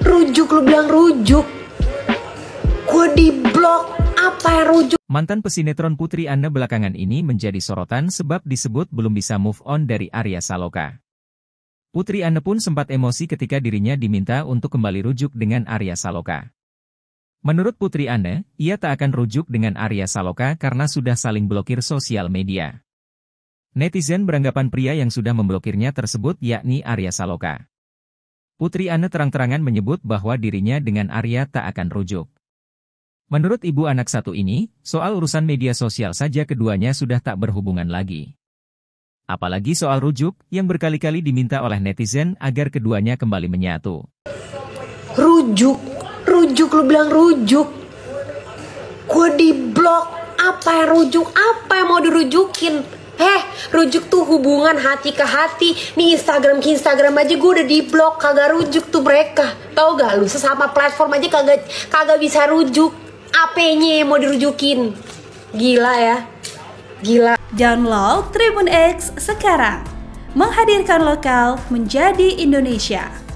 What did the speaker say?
Rujuk lu bilang rujuk. Gue di blok apa ya rujuk? Mantan pesinetron Putri Anda belakangan ini menjadi sorotan sebab disebut belum bisa move on dari Arya Saloka. Putri Anne pun sempat emosi ketika dirinya diminta untuk kembali rujuk dengan Arya Saloka. Menurut Putri Anne, ia tak akan rujuk dengan Arya Saloka karena sudah saling blokir sosial media. Netizen beranggapan pria yang sudah memblokirnya tersebut yakni Arya Saloka. Putri Anne terang-terangan menyebut bahwa dirinya dengan Arya tak akan rujuk. Menurut ibu anak satu ini, soal urusan media sosial saja keduanya sudah tak berhubungan lagi. Apalagi soal rujuk, yang berkali-kali diminta oleh netizen agar keduanya kembali menyatu. Rujuk? Rujuk lu bilang rujuk? Gue di blok, apa yang rujuk? Apa yang mau dirujukin? Eh, rujuk tuh hubungan hati ke hati. Nih Instagram ke Instagram aja gue udah di blok, kagak rujuk tuh mereka. Tau gak lu sesama platform aja kagak kagak bisa rujuk. Apenye mau dirujukin? Gila ya. Gila. Download Tribun X sekarang. Menghadirkan lokal menjadi Indonesia.